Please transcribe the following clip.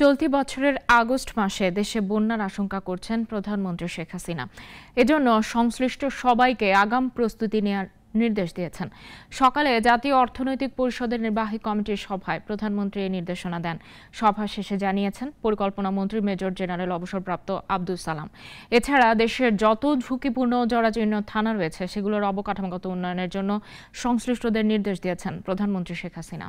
চলতি বছরের আগস্ট মাসে দেশে বন্যার আশঙ্কা করছেন প্রধানমন্ত্রী শেখ হাসিনা এজন্য সংশ্লিষ্ট সবাইকে আগাম প্রস্তুতি নেওয়ার নির্দেশ দিয়েছেন সকালে জাতীয় অর্থনৈতিক পরিষদের নির্বাহী কমিটির সভায় প্রধানমন্ত্রী এই নির্দেশনা দেন সভা শেষে জানিয়েছেন পরিকল্পনা মন্ত্রী মেজর জেনারেল অবসরপ্রাপ্ত আব্দুল সালাম এছাড়া দেশের যত ঝুঁকিপূর্ণ জরাজীর্ণ থানা রয়েছে সেগুলোর অবকাঠামোগত উন্নয়নের জন্য সংশ্লিষ্টদের নির্দেশ দিয়েছেন প্রধানমন্ত্রী শেখ হাসিনা